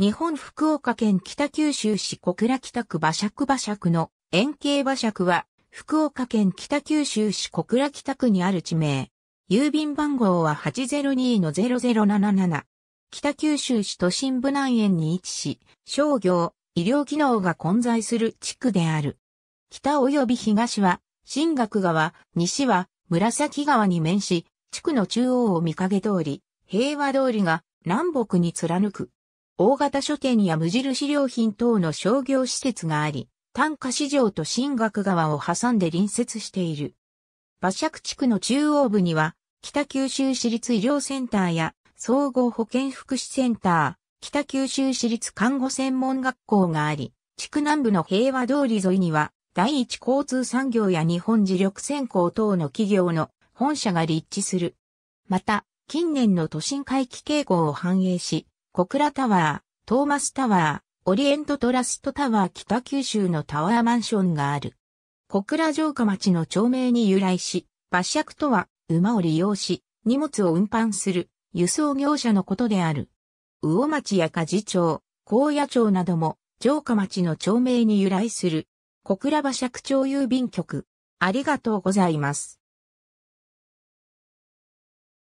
日本福岡県北九州市小倉北区馬尺馬尺の円形馬尺は福岡県北九州市小倉北区にある地名。郵便番号は802-0077。北九州市都心部南園に位置し、商業、医療機能が混在する地区である。北及び東は、新学川、西は、紫川に面し、地区の中央を見かけ通り、平和通りが南北に貫く。大型書店や無印良品等の商業施設があり、単価市場と新学川を挟んで隣接している。馬借地区の中央部には、北九州市立医療センターや総合保健福祉センター、北九州市立看護専門学校があり、地区南部の平和通り沿いには、第一交通産業や日本磁力専攻等の企業の本社が立地する。また、近年の都心回帰傾向を反映し、小倉タワー、トーマスタワー、オリエントトラストタワー北九州のタワーマンションがある。小倉城下町の町名に由来し、馬借とは馬を利用し、荷物を運搬する輸送業者のことである。魚町や事町、高野町なども城下町の町名に由来する。小倉馬借町郵便局。ありがとうございます。